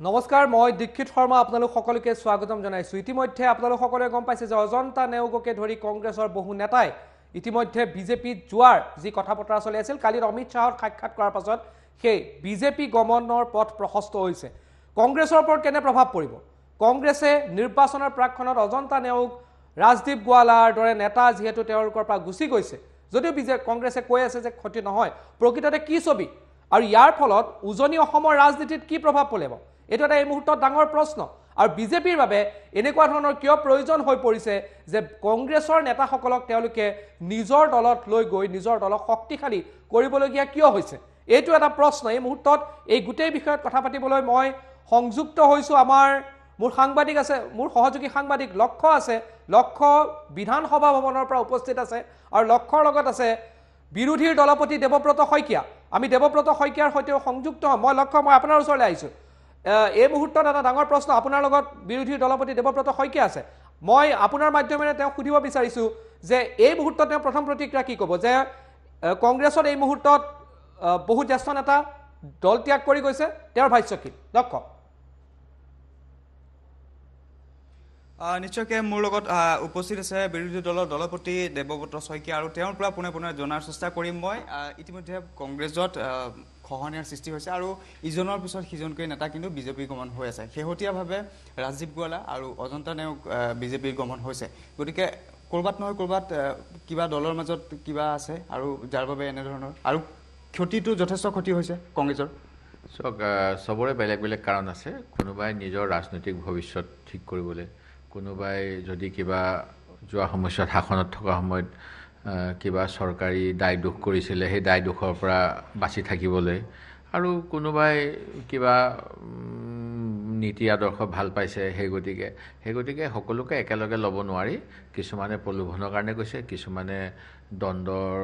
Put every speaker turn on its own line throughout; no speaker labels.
নমস্কাৰ মই দীক্ষিত শৰ্মা আপোনালোক সকলোকে স্বাগতম জনাইছোঁ ইতিমধ্যে আপোনালোক সকলোৱে গম পাইছে যে অজন্তা নেওগকে ধৰি কংগ্ৰেছৰ বহু নেতাই ইতিমধ্যে বিজেপিত যোৱাৰ যি কথা বতৰা চলি আছিল কালি অমিত শ্বাহক সাক্ষাৎ কৰাৰ পাছত সেই বিজেপি গমনৰ পথ প্ৰশস্ত হৈছে কংগ্ৰেছৰ ওপৰত কেনে প্ৰভাৱ পৰিব কংগ্ৰেছে নিৰ্বাচনৰ প্ৰাকখনত অজন্তা নেওগ ৰাজদ্বীপ গোৱালাৰ দৰে নেতা যিহেতু তেওঁলোকৰ পৰা গুচি গৈছে যদিও বিজে কংগ্ৰেছে কৈ আছে যে ক্ষতি নহয় প্ৰকৃততে কি ছবি আৰু ইয়াৰ ফলত উজনি অসমৰ ৰাজনীতিত কি প্ৰভাৱ পৰিব এইটো এটা এই মুহূৰ্তত ডাঙৰ প্ৰশ্ন আৰু বিজেপিৰ বাবে এনেকুৱা ধৰণৰ কিয় প্ৰয়োজন হৈ পৰিছে যে কংগ্ৰেছৰ নেতাসকলক তেওঁলোকে নিজৰ দলত লৈ গৈ নিজৰ দলক শক্তিশালী কৰিবলগীয়া কিয় হৈছে এইটো এটা প্ৰশ্ন এই মুহূৰ্তত এই গোটেই বিষয়ত কথা পাতিবলৈ মই সংযুক্ত হৈছোঁ আমাৰ মোৰ সাংবাদিক আছে মোৰ সহযোগী সাংবাদিক লক্ষ্য আছে লক্ষ্য বিধানসভা ভৱনৰ পৰা উপস্থিত আছে আৰু লক্ষ্যৰ লগত আছে বিৰোধীৰ দলপতি দেৱব্ৰত শইকীয়া আমি দেৱব্ৰত শইকীয়াৰ সৈতেও সংযুক্ত হ'ম মই লক্ষ্য মই আপোনাৰ ওচৰলৈ আহিছোঁ এই মুহূৰ্তত এটা ডাঙৰ প্ৰশ্ন আপোনাৰ লগত বিৰোধী দলপতি দেৱব্ৰত শইকীয়া আছে মই আপোনাৰ মাধ্যমেৰে তেওঁক সুধিব বিচাৰিছোঁ যে এই মুহূৰ্তত তেওঁ প্ৰথম প্ৰতিক্ৰিয়া কি ক'ব যে কংগ্ৰেছত এই মুহূৰ্তত বহু জ্যেষ্ঠ নেতা দল ত্যাগ কৰি গৈছে তেওঁৰ ভাষ্য কি দক
নিশ্চয়কৈ মোৰ লগত উপস্থিত আছে বিৰোধী দলৰ দলপতি দেৱব্ৰত শইকীয়া আৰু তেওঁৰ পৰা পোনে পোনে জনাৰ চেষ্টা কৰিম মই ইতিমধ্যে কংগ্ৰেছত খহনীয়াৰ সৃষ্টি হৈছে আৰু ইজনৰ পিছত সিজনকৈ নেতা কিন্তু বিজেপিৰ গমন হৈ আছে শেহতীয়াভাৱে ৰাজীৱ গোৱালা আৰু অজন্তা নেওগ বিজেপিৰ গমন হৈছে গতিকে ক'ৰবাত নহয় ক'ৰবাত কিবা দলৰ মাজত কিবা আছে আৰু যাৰ বাবে এনেধৰণৰ আৰু ক্ষতিটো যথেষ্ট ক্ষতি হৈছে কংগ্ৰেছৰ চাওক চবৰে বেলেগ বেলেগ
কাৰণ আছে কোনোবাই নিজৰ ৰাজনৈতিক ভৱিষ্যত ঠিক কৰিবলৈ কোনোবাই যদি কিবা যোৱা সময়ছোৱাত শাসনত থকা সময়ত কিবা চৰকাৰী দায় দোষ কৰিছিলে সেই দায় দোষৰ পৰা বাচি থাকিবলৈ আৰু কোনোবাই কিবা নীতি আদৰ্শ ভাল পাইছে সেই গতিকে সেই গতিকে সকলোকে একেলগে ল'ব নোৱাৰি কিছুমানে প্ৰলোভনৰ কাৰণে কৈছে কিছুমানে দণ্ডৰ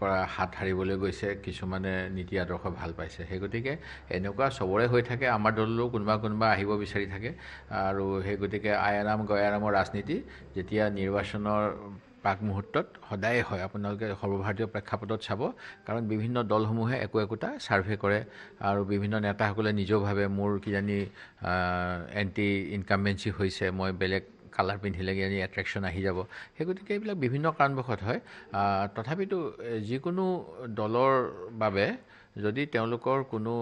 পৰা হাত সাৰিবলৈ গৈছে কিছুমানে নীতি আদৰ্শ ভাল পাইছে সেই গতিকে এনেকুৱা চবৰে হৈ থাকে আমাৰ দললৈও কোনোবা কোনোবা আহিব বিচাৰি থাকে আৰু সেই গতিকে আয়াৰাম গয়াৰামৰ ৰাজনীতি যেতিয়া নিৰ্বাচনৰ প্ৰাক মুহূৰ্তত সদায় হয় আপোনালোকে সৰ্বভাৰতীয় প্ৰেক্ষাপটত চাব কাৰণ বিভিন্ন দলসমূহে একো একোটা ছাৰ্ভে কৰে আৰু বিভিন্ন নেতাসকলে নিজৰভাৱে মোৰ কিজানি এণ্টি ইনকামবেঞ্চি হৈছে মই বেলেগ কালাৰ পিন্ধিলেগৈ আজি এট্ৰেকশ্যন আহি যাব সেই গতিকে এইবিলাক বিভিন্ন কাৰণবশত হয় তথাপিতো যিকোনো দলৰ বাবে যদি তেওঁলোকৰ কোনো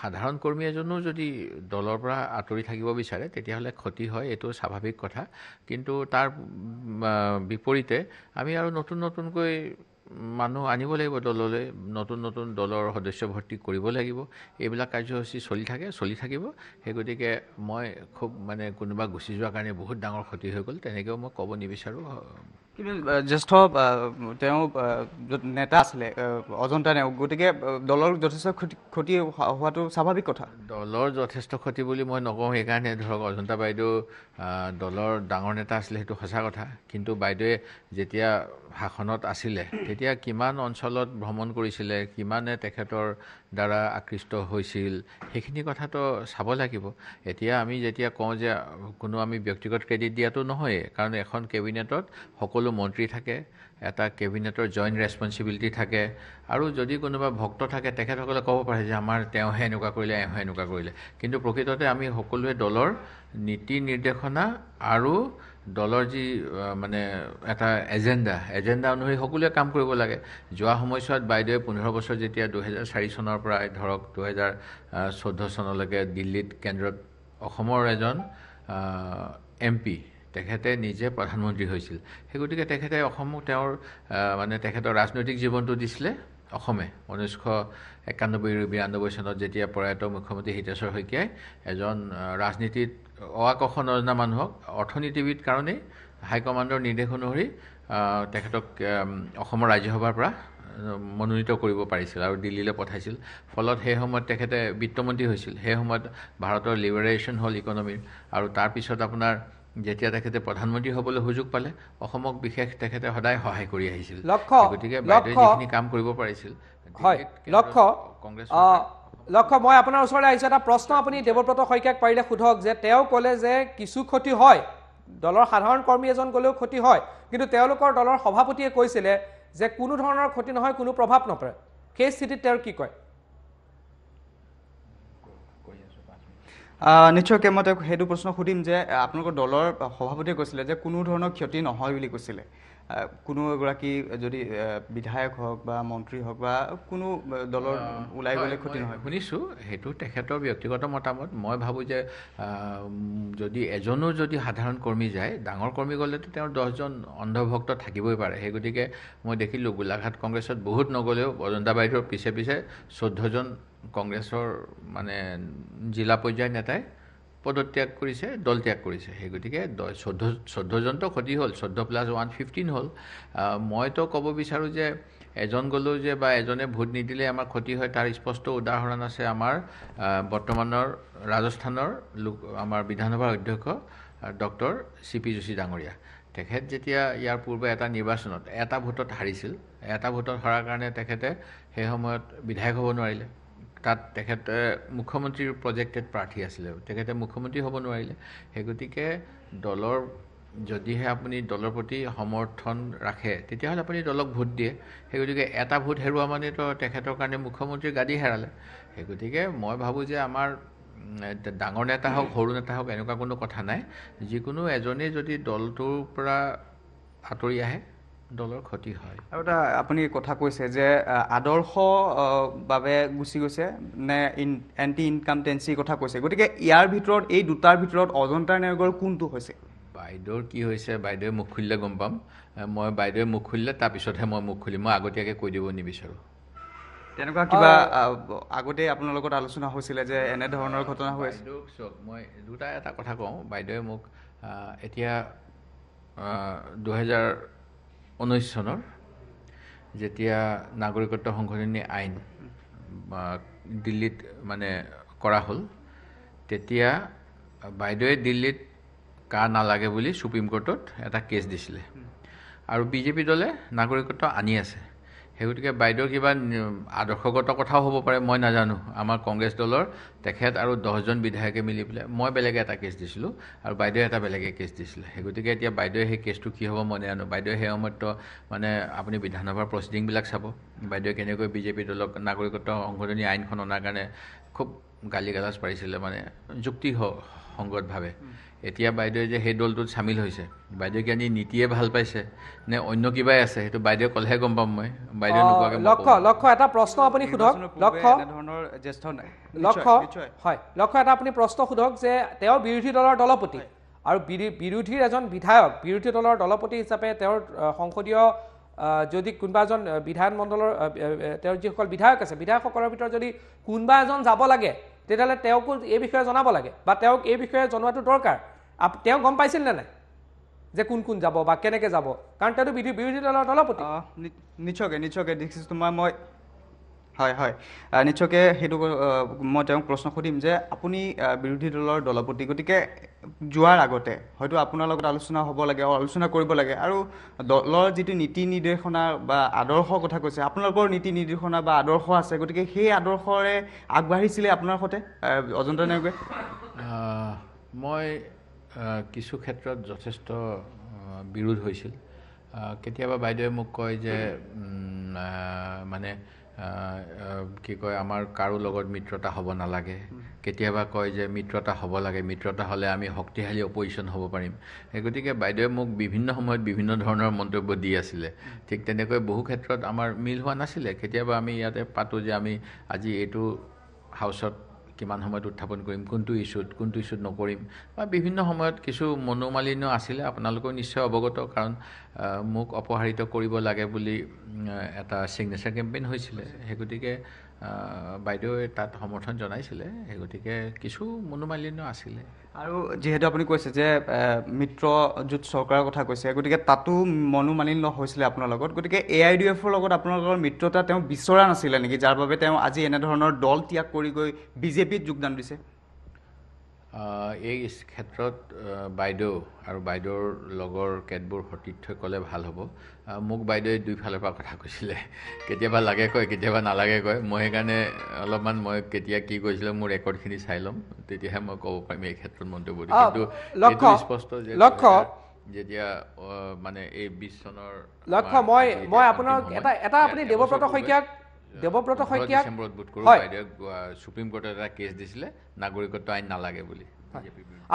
সাধাৰণ কৰ্মী এজনো যদি দলৰ পৰা আঁতৰি থাকিব বিচাৰে তেতিয়াহ'লে ক্ষতি হয় এইটো স্বাভাৱিক কথা কিন্তু তাৰ বিপৰীতে আমি আৰু নতুন নতুনকৈ মানুহ আনিব লাগিব দললৈ নতুন নতুন দলৰ সদস্য ভৰ্তি কৰিব লাগিব এইবিলাক কাৰ্যসূচী চলি থাকে চলি থাকিব সেই গতিকে মই খুব মানে কোনোবা গুচি যোৱাৰ কাৰণে বহুত ডাঙৰ ক্ষতি হৈ গ'ল তেনেকৈও মই ক'ব নিবিচাৰোঁ
জ্যেষ্ঠ তেওঁ নেতা আছিলে অজন্তা নেওগ গতিকে দলৰ যথেষ্ট ক্ষতি ক্ষতি হোৱাটো স্বাভাৱিক কথা দলৰ যথেষ্ট
ক্ষতি বুলি মই নকওঁ সেইকাৰণে ধৰক অজন্তা বাইদেউ দলৰ ডাঙৰ নেতা আছিলে সেইটো সঁচা কথা কিন্তু বাইদেৱে যেতিয়া শাসনত আছিলে তেতিয়া কিমান অঞ্চলত ভ্ৰমণ কৰিছিলে কিমানে তেখেতৰ দ্বাৰা আকৃষ্ট হৈছিল সেইখিনি কথাটো চাব লাগিব এতিয়া আমি যেতিয়া কওঁ যে কোনো আমি ব্যক্তিগত ক্ৰেডিট দিয়াটো নহয়েই কাৰণ এখন কেবিনেটত সকলো মন্ত্ৰী থাকে এটা কেবিনেটৰ জইণ্ট ৰেচপনচিবিলিটি থাকে আৰু যদি কোনোবা ভক্ত থাকে তেখেতসকলে ক'ব পাৰে যে আমাৰ তেওঁহে এনেকুৱা কৰিলে এওঁহে এনেকুৱা কৰিলে কিন্তু প্ৰকৃততে আমি সকলোৱে দলৰ নীতি নিৰ্দেশনা আৰু দলৰ যি মানে এটা এজেণ্ডা এজেণ্ডা অনুসৰি সকলোৱে কাম কৰিব লাগে যোৱা সময়ছোৱাত বাইদেৱে পোন্ধৰ বছৰ যেতিয়া দুহেজাৰ চাৰি চনৰ পৰাই ধৰক দুহেজাৰ চৈধ্য চনলৈকে দিল্লীত কেন্দ্ৰত অসমৰ এজন এম পি তেখেতে নিজে প্ৰধানমন্ত্ৰী হৈছিল সেই গতিকে তেখেতে অসমক তেওঁৰ মানে তেখেতৰ ৰাজনৈতিক জীৱনটো দিছিলে অসমে ঊনৈছশ একানব্বৈ বিৰানব্বৈ চনত যেতিয়া প্ৰয়াত মুখ্যমন্ত্ৰী হিতেশ্বৰ শইকীয়াই এজন ৰাজনীতিত অকশ নজনা মানুহক অৰ্থনীতিবিদ কাৰণেই হাইকমাণ্ডৰ নিৰ্দেশ অনুসৰি তেখেতক অসমৰ ৰাজ্যসভাৰ পৰা মনোনীত কৰিব পাৰিছিল আৰু দিল্লীলৈ পঠাইছিল ফলত সেই সময়ত তেখেতে বিত্তমন্ত্ৰী হৈছিল সেই সময়ত ভাৰতৰ লিবাৰেশ্যন হ'ল ইকনমিৰ আৰু তাৰপিছত আপোনাৰ যেতিয়া তেখেতে প্ৰধানমন্ত্ৰী হ'বলৈ সুযোগ পালে অসমক বিশেষ তেখেতে সদায় সহায় কৰি আহিছিল
লক্ষ্য মই আপোনাৰ ওচৰলৈ আহিছোঁ এটা প্ৰশ্ন আপুনি দেৱব্ৰত শইকীয়াক পাৰিলে সোধক যে তেওঁ ক'লে যে কিছু ক্ষতি হয় দলৰ সাধাৰণ কৰ্মী এজন গ'লেও ক্ষতি হয় কিন্তু তেওঁলোকৰ দলৰ সভাপতিয়ে কৈছিলে যে কোনো ধৰণৰ ক্ষতি নহয় কোনো প্ৰভাৱ নপৰে সেই স্থিতিত তেওঁৰ কি কয়
নিশ্চয়কৈ মই তেওঁক সেইটো প্ৰশ্ন সুধিম যে আপোনালোকৰ দলৰ সভাপতিয়ে কৈছিলে যে কোনো ধৰণৰ ক্ষতি নহয় বুলি কৈছিলে কোনো এগৰাকী যদি বিধায়ক হওক বা মন্ত্ৰী হওক বা কোনো দলৰ ওলাই গ'লে ক্ষতি নহয় শুনিছোঁ সেইটো তেখেতৰ ব্যক্তিগত মতামত
মই ভাবোঁ যে যদি এজনো যদি সাধাৰণ কৰ্মী যায় ডাঙৰ কৰ্মী গ'লেতো তেওঁৰ দহজন অন্ধভক্ত থাকিবই পাৰে সেই গতিকে মই দেখিলোঁ গোলাঘাট কংগ্ৰেছত বহুত নগ'লেও অজন্তা বাইদেউৰ পিছে পিছে চৈধ্যজন কংগ্ৰেছৰ মানে জিলা পৰ্যায়ৰ নেতাই পদত্যাগ কৰিছে দল ত্যাগ কৰিছে সেই গতিকে চৈধ্য চৈধ্যজনটো ক্ষতি হ'ল চৈধ্য প্লাছ ওৱান ফিফটিন হ'ল মইতো ক'ব বিচাৰোঁ যে এজন গ'লেও যে বা এজনে ভোট নিদিলে আমাৰ ক্ষতি হয় তাৰ স্পষ্ট উদাহৰণ আছে আমাৰ বৰ্তমানৰ ৰাজস্থানৰ লোক আমাৰ বিধানসভাৰ অধ্যক্ষ ডক্টৰ চি পি যোশী ডাঙৰীয়া তেখেত যেতিয়া ইয়াৰ পূৰ্বে এটা নিৰ্বাচনত এটা ভোটত হাৰিছিল এটা ভোটত হৰাৰ কাৰণে তেখেতে সেই সময়ত বিধায়ক হ'ব নোৱাৰিলে তাত তেখেতে মুখ্যমন্ত্ৰীৰ প্ৰজেক্টেড প্ৰাৰ্থী আছিলে তেখেতে মুখ্যমন্ত্ৰী হ'ব নোৱাৰিলে সেই গতিকে দলৰ যদিহে আপুনি দলৰ প্ৰতি সমৰ্থন ৰাখে তেতিয়াহ'লে আপুনি দলক ভোট দিয়ে সেই গতিকে এটা ভোট হেৰুৱা মানেতো তেখেতৰ কাৰণে মুখ্যমন্ত্ৰীৰ গাদী হেৰালে সেই গতিকে মই ভাবোঁ যে আমাৰ ডাঙৰ নেতা হওক সৰু নেতা হওক এনেকুৱা কোনো কথা নাই যিকোনো এজনেই যদি দলটোৰ পৰা আঁতৰি আহে দলৰ ক্ষতি হয়
আৰু এটা আপুনি কথা কৈছে যে আদৰ্শ বাবে গুচি গৈছে নে এণ্টি ইনকামটেঞ্চিৰ কথা কৈছে গতিকে ইয়াৰ ভিতৰত এই দুটাৰ ভিতৰত অজন্তা নায়কৰ কোনটো হৈছে বাইদেউৰ কি হৈছে বাইদেৱে
মুখ খুলিলে গম পাম মই বাইদেৱে মুখ খুলিলে তাৰপিছতহে মই মুখ খুলিম মই আগতীয়াকৈ কৈ দিব নিবিচাৰোঁ
তেনেকুৱা কিবা আগতে আপোনাৰ লগত আলোচনা হৈছিলে যে এনেধৰণৰ ঘটনা হৈ আছে চাওক মই দুটা এটা কথা কওঁ বাইদেৱে মোক
এতিয়া দুহেজাৰ ঊনৈছ চনৰ যেতিয়া নাগৰিকত্ব সংশোধনী আইন দিল্লীত মানে কৰা হ'ল তেতিয়া বাইদেৱে দিল্লীত কা নালাগে বুলি চুপ্ৰিম কোৰ্টত এটা কেছ দিছিলে আৰু বিজেপি দলে নাগৰিকত্ব আনি আছে সেই গতিকে বাইদেউৰ কিবা আদৰ্শগত কথাও হ'ব পাৰে মই নাজানো আমাৰ কংগ্ৰেছ দলৰ তেখেত আৰু দহজন বিধায়কে মিলি পেলাই মই বেলেগে এটা কেছ দিছিলোঁ আৰু বাইদেৱে এটা বেলেগে কেছ দিছিলে সেই গতিকে এতিয়া বাইদেৱে সেই কেছটো কি হ'ব মই নাজানো বাইদেৱে সেই সময়ততো মানে আপুনি বিধানসভাৰ প্ৰচিডিংবিলাক চাব বাইদেৱে কেনেকৈ বিজেপি দলক নাগৰিকত্ব সংশোধনী আইনখন অনাৰ কাৰণে খুব গালি গালাজ পাৰিছিলে মানে যুক্তি সংগতভাৱে এতিয়া বাইদেউ যে সেই দলটোত চামিল হৈছে বাইদেউ কি আজি নীতিয়ে ভাল পাইছে নে অন্য কিবাই আছে সেইটো বাইদেউ ক'লেহে গম পাম মই বাইদেউ
লক্ষ্য এটা প্ৰশ্ন আপুনি সোধক লক্ষ্য জ্যেষ্ঠ নাই লক্ষ্য হয় লক্ষ্য এটা আপুনি প্ৰশ্ন সোধক যে তেওঁ বিৰোধী দলৰ দলপতি আৰু বিৰোধীৰ এজন বিধায়ক বিৰোধী দলৰ দলপতি হিচাপে তেওঁৰ সংসদীয় যদি কোনোবা এজন মণ্ডলৰ তেওঁৰ যিসকল বিধায়ক আছে বিধায়কসকলৰ ভিতৰত যদি কোনোবা এজন যাব লাগে তেতিয়াহ'লে তেওঁকো এই বিষয়ে জনাব লাগে বা তেওঁক এই বিষয়ে জনোৱাটো দৰকাৰ আপ তেওঁ গম পাইছিল নে নাই যে কোন কোন যাব বা কেনেকৈ যাব কাৰণ তেওঁতো বিৰোধী দলৰ দলপতি নিশ্চয়কৈ নিশ্চয়কৈ দেখিছোঁ তোমাৰ মই
হয় হয় নিশ্চয়কৈ সেইটো মই তেওঁক প্ৰশ্ন সুধিম যে আপুনি বিৰোধী দলৰ দলপতি গতিকে যোৱাৰ আগতে হয়তো আপোনাৰ লগত আলোচনা হ'ব লাগে আলোচনা কৰিব লাগে আৰু দলৰ যিটো নীতি নিৰ্দেশনা বা আদৰ্শৰ কথা কৈছে আপোনালোকৰ নীতি নিৰ্দেশনা বা আদৰ্শ আছে গতিকে সেই আদৰ্শৰে আগবাঢ়িছিলে আপোনাৰ সৈতে অজন্তা নায়কে
মই কিছু ক্ষেত্ৰত যথেষ্ট বিৰোধ হৈছিল কেতিয়াবা বাইদেৱে মোক কয় যে মানে কি কয় আমাৰ কাৰো লগত মিত্ৰতা হ'ব নালাগে কেতিয়াবা কয় যে মিত্ৰতা হ'ব লাগে মিত্ৰতা হ'লে আমি শক্তিশালী অপজিশ্যন হ'ব পাৰিম সেই গতিকে বাইদেৱে মোক বিভিন্ন সময়ত বিভিন্ন ধৰণৰ মন্তব্য দি আছিলে ঠিক তেনেকৈ বহু ক্ষেত্ৰত আমাৰ মিল হোৱা নাছিলে কেতিয়াবা আমি ইয়াতে পাতোঁ যে আমি আজি এইটো হাউচত কিমান সময়ত উত্থাপন কৰিম কোনটো ইছ্যুত কোনটো ইছ্যুত নকৰিম বা বিভিন্ন সময়ত কিছু মনোমালিন্য আছিলে আপোনালোকেও নিশ্চয় অৱগত কাৰণ মোক অপহাৰিত কৰিব লাগে বুলি এটা ছিগনেচাৰ কেম্পেইন হৈছিলে সেই গতিকে বাইদেৱে তাত সমৰ্থন জনাইছিলে সেই গতিকে কিছু মনোমালিন্য আছিলে
আৰু যিহেতু আপুনি কৈছে যে মিত্ৰজোঁট চৰকাৰৰ কথা কৈছে গতিকে তাতো মনোমালিন্য হৈছিলে আপোনাৰ লগত গতিকে এ আই ডি এফৰ লগত আপোনালোকৰ মিত্ৰতা তেওঁ বিচৰা নাছিলে নেকি যাৰ বাবে তেওঁ আজি এনেধৰণৰ দল ত্যাগ কৰি গৈ বিজেপিত যোগদান দিছে
এই ক্ষেত্ৰত বাইদেউ আৰু বাইদেউৰ লগৰ কেতবোৰ সতীৰ্থই ক'লে ভাল হ'ব মোক বাইদেউৱে দুইফালৰ পৰা কথা কৈছিলে কেতিয়াবা লাগে কয় কেতিয়াবা নালাগে কয় মই সেইকাৰণে অলপমান মই কেতিয়া কি কৈছিলোঁ মোৰ ৰেকৰ্ডখিনি চাই ল'ম তেতিয়াহে মই ক'ব পাৰিম এই ক্ষেত্ৰত মন্তব্য দিম কিন্তু স্পষ্ট যে লক্ষ্য যেতিয়া মানে এই বিশ চনৰ লক্ষ্য মই মই আপোনাক এটা এটা আপুনি দেৱব্ৰত শইকীয়াক
দেৱব্ৰত শইকীয়া
সুপ্ৰিম কোৰ্টত এটা কেছ দিছিলে নাগৰিকত্ব আইন
নালাগে বুলি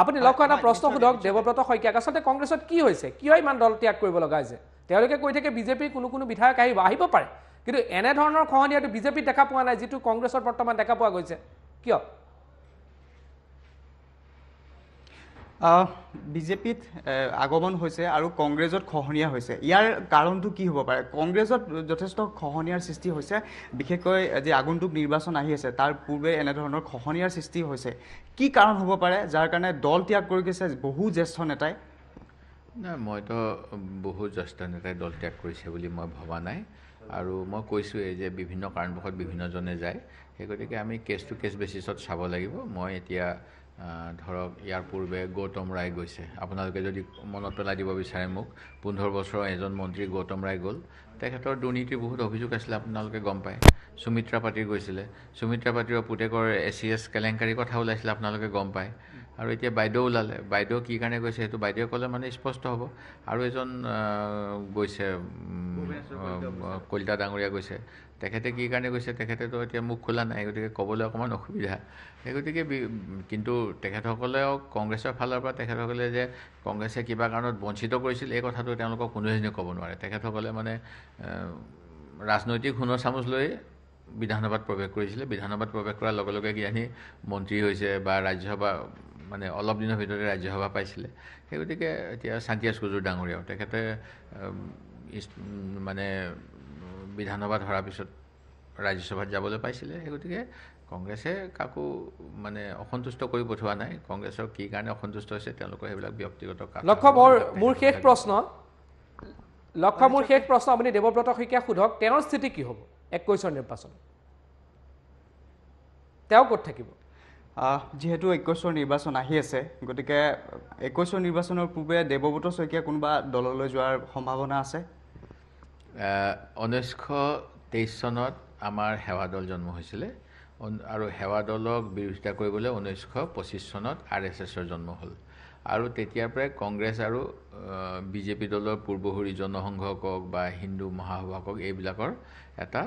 আপুনি লগ এটা প্ৰশ্ন সোধক দেৱব্ৰত শইকীয়াক আচলতে কংগ্ৰেছত কি হৈছে কিয় ইমান দল ত্যাগ কৰিব লগা হৈছে তেওঁলোকে কৈ থাকে বিজেপিৰ কোনো কোনো বিধায়ক আহিব আহিব পাৰে কিন্তু এনেধৰণৰ খহনীয়াটো বিজেপিত দেখা পোৱা নাই যিটো কংগ্ৰেছত বৰ্তমান দেখা পোৱা গৈছে কিয়
বিজেপিত আগমন হৈছে আৰু কংগ্ৰেছত খহনীয়া হৈছে ইয়াৰ কাৰণটো কি হ'ব পাৰে কংগ্ৰেছত যথেষ্ট খহনীয়াৰ সৃষ্টি হৈছে বিশেষকৈ যি আগন্তুক নিৰ্বাচন আহি আছে তাৰ পূৰ্বে এনেধৰণৰ খহনীয়াৰ সৃষ্টি হৈছে কি কাৰণ হ'ব পাৰে যাৰ কাৰণে দল ত্যাগ কৰি গৈছে বহু জ্যেষ্ঠ নেতাই
নাই মইতো বহু জ্যেষ্ঠ নেতাই দল ত্যাগ কৰিছে বুলি মই ভবা নাই আৰু মই কৈছোঁৱেই যে বিভিন্ন কাৰণবশত বিভিন্নজনে যায় সেই গতিকে আমি কেছ টু কেছ বেচিছত চাব লাগিব মই এতিয়া ধৰক ইয়াৰ পূৰ্বে গৌতম ৰায় গৈছে আপোনালোকে যদি মনত পেলাই দিব বিচাৰে মোক পোন্ধৰ বছৰৰ এজন মন্ত্ৰী গৌতম ৰায় গ'ল তেখেতৰ দুৰ্নীতিৰ বহুত অভিযোগ আছিলে আপোনালোকে গম পায় সুমিত্ৰা পাতি গৈছিলে সুমিত্ৰা পাতিৰ পুতেকৰ এ চি এছ কেলেংকাৰীৰ কথা ওলাইছিলে আপোনালোকে গম পায় আৰু এতিয়া বাইদেউ ওলালে বাইদেউ কি কাৰণে গৈছে সেইটো বাইদেৱে ক'লে মানে স্পষ্ট হ'ব আৰু এজন গৈছে কলিতা ডাঙৰীয়া গৈছে তেখেতে কি কাৰণে গৈছে তেখেতেতো এতিয়া মুখ খোলা নাই গতিকে ক'বলৈ অকণমান অসুবিধা সেই গতিকে কিন্তু তেখেতসকলেও কংগ্ৰেছৰ ফালৰ পৰা তেখেতসকলে যে কংগ্ৰেছে কিবা কাৰণত বঞ্চিত কৰিছিল এই কথাটো তেওঁলোকক কোনোৱেজনে ক'ব নোৱাৰে তেখেতসকলে মানে ৰাজনৈতিক সোণৰ চামুচ লৈ বিধানসভাত প্ৰৱেশ কৰিছিলে বিধানসভাত প্ৰৱেশ কৰাৰ লগে লগে কি জানি মন্ত্ৰী হৈছে বা ৰাজ্যসভা মানে অলপ দিনৰ ভিতৰতে ৰাজ্যসভা পাইছিলে সেই গতিকে এতিয়া চান্তিয়াজ কুজুৰ ডাঙৰীয়াও তেখেতে মানে বিধানসভাত ধৰাৰ পিছত ৰাজ্যসভাত যাবলৈ পাইছিলে সেই গতিকে কংগ্ৰেছে কাকো মানে অসন্তুষ্ট কৰি পঠোৱা নাই কংগ্ৰেছৰ কি কাৰণে অসন্তুষ্ট হৈছে তেওঁলোকৰ সেইবিলাক ব্যক্তিগত কাম লক্ষ্য বৰ মোৰ শেষ
প্ৰশ্ন লক্ষ্য মোৰ শেষ প্ৰশ্ন আপুনি দেৱব্ৰত শইকীয়া সোধক তেওঁৰ স্থিতি কি হ'ব একৈছৰ
নিৰ্বাচনত তেওঁ ক'ত থাকিব যিহেতু একৈছৰ নিৰ্বাচন আহি আছে গতিকে একৈছৰ নিৰ্বাচনৰ পূৰ্বে দেৱব্ৰত শইকীয়া কোনোবা দললৈ যোৱাৰ সম্ভাৱনা আছে ঊনৈছশ তেইছ চনত
আমাৰ সেৱা দল জন্ম হৈছিলে আৰু সেৱা দলক বিৰোধিতা কৰিবলৈ ঊনৈছশ পঁচিছ চনত আৰ এছ এছৰ জন্ম হ'ল আৰু তেতিয়াৰ পৰাই কংগ্ৰেছ আৰু বিজেপি দলৰ পূৰ্বসূৰী জনসংঘ কওক বা হিন্দু মহাসভা কওক এইবিলাকৰ এটা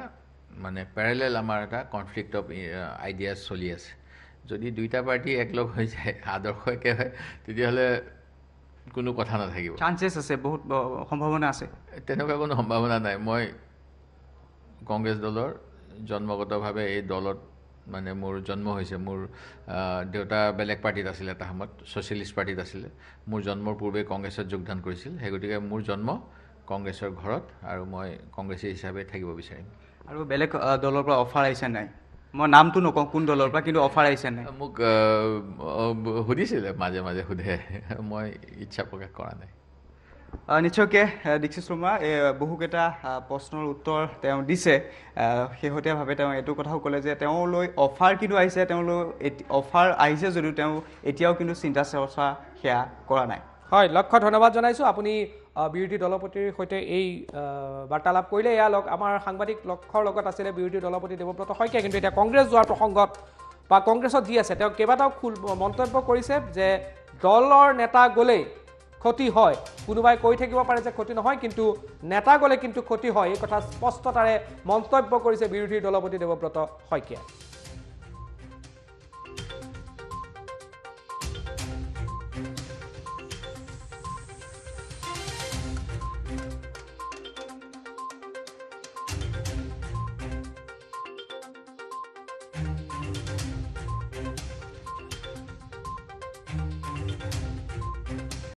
মানে পেৰেলেল আমাৰ এটা কনফ্লিক্ট অফ আইডিয়াছ চলি আছে যদি দুইটা পাৰ্টি একলগ হৈ যায় আদৰ্শ একে হয় তেতিয়াহ'লে কোনো কথা নাথাকিব চান্সেছ আছে বহুত সম্ভাৱনা আছে তেনেকুৱা কোনো সম্ভাৱনা নাই মই কংগ্ৰেছ দলৰ জন্মগতভাৱে এই দলত মানে মোৰ জন্ম হৈছে মোৰ দেউতা বেলেগ পাৰ্টিত আছিলে এটা সময়ত ছ'চিয়েলিষ্ট পাৰ্টিত আছিলে মোৰ জন্মৰ পূৰ্বে কংগ্ৰেছত যোগদান কৰিছিল সেই গতিকে মোৰ জন্ম কংগ্ৰেছৰ ঘৰত আৰু মই কংগ্ৰেছী হিচাপে থাকিব বিচাৰিম
আৰু বেলেগ দলৰ পৰা অফাৰ আহিছে নাই মই নামটো নকওঁ কোন দলৰ পৰা কিন্তু অফাৰ আহিছে নাই মোক সুধিছিলে মাজে মাজে সোধে মই ইচ্ছা প্ৰকাশ কৰা নাই নিশ্চয়কৈ দীক্ষিত শৰ্মা এই বহুকেইটা প্ৰশ্নৰ উত্তৰ তেওঁ দিছে শেহতীয়াভাৱে তেওঁ এইটো কথাও ক'লে যে তেওঁলৈ অফাৰ কিন্তু আহিছে তেওঁলৈ অফাৰ আহিছে যদিও তেওঁ এতিয়াও কিন্তু চিন্তা চৰ্চা সেয়া কৰা নাই হয় লক্ষ্য ধন্যবাদ জনাইছোঁ আপুনি
বিৰোধী দলপতিৰ সৈতে এই বাৰ্তালাপ কৰিলে এয়া লগ আমাৰ সাংবাদিক লক্ষ্যৰ লগত আছিলে বিৰোধী দলপতি দেৱব্ৰত শইকীয়া কিন্তু এতিয়া কংগ্ৰেছ যোৱাৰ প্ৰসংগত বা কংগ্ৰেছত যি আছে তেওঁ কেইবাটাও খোল মন্তব্য কৰিছে যে দলৰ নেতা গ'লেই ক্ষতি হয় কোনোবাই কৈ থাকিব পাৰে যে ক্ষতি নহয় কিন্তু নেতা গ'লে কিন্তু ক্ষতি হয় এই কথা স্পষ্টতাৰে মন্তব্য কৰিছে বিৰোধী দলপতি দেৱব্ৰত শইকীয়াই